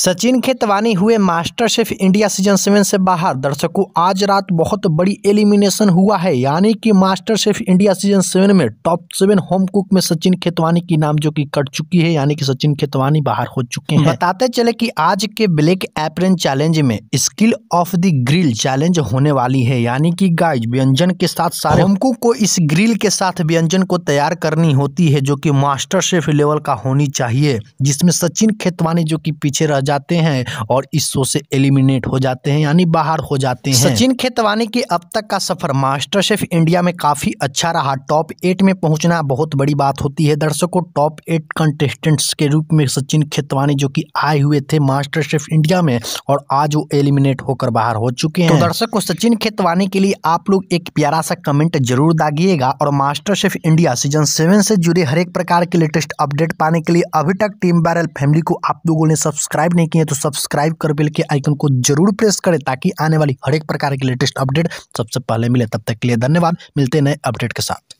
सचिन खेतवानी हुए master chef India season seven से बाहर दर्शकों आज रात बहुत बड़ी एलिमिनेशन हुआ है यानी कि master chef India season seven में टॉप सेवन होम कुक में सचिन खेतवानी की नाम जो कि कट चुकी है यानी कि सचिन खेतवानी बाहर हो चुके हैं बताते चले कि आज के ब्लैक एप्रेन चैलेंज में skill of the grill challenge होने वाली है यानी की गाइज व्यंजन के साथ सारे होम कुक को इस ग्रिल के साथ व्यंजन को तैयार करनी होती है जो की मास्टर शेफ लेवल का होनी चाहिए जिसमे सचिन खेतवानी जो की पीछे रह जाते हैं और इस शो से एलिमिनेट हो जाते हैं यानी बाहर हो जाते हैं सचिन खेतवानी के अब तक का सफर मास्टर शेफ इंडिया में काफ़ी अच्छा रहा टॉप एट में पहुंचना बहुत बड़ी बात होती है दर्शकों टॉप एट कंटेस्टेंट्स के रूप में सचिन खेतवानी जो की आए हुए थे मास्टर शेफ इंडिया में और आज वो एलिमिनेट होकर बाहर हो चुके तो हैं दर्शकों सचिन खेतवानी के लिए आप लोग एक प्यारा सा कमेंट जरूर दागिएगा और master chef India season seven से जुड़े हरेक प्रकार के लेटेस्ट अपडेट पाने के लिए अभी तक टीम बैरल फैमिली को आप लोगों ने सब्सक्राइब सब्सक्राइब नहीं किए तो सब्सक्राइब कर बिल के आइकन को जरूर प्रेस करें ताकि आने वाली हर एक प्रकार की लेटेस्ट अपडेट सबसे पहले मिले तब तक के लिए धन्यवाद मिलते नए अपडेट के साथ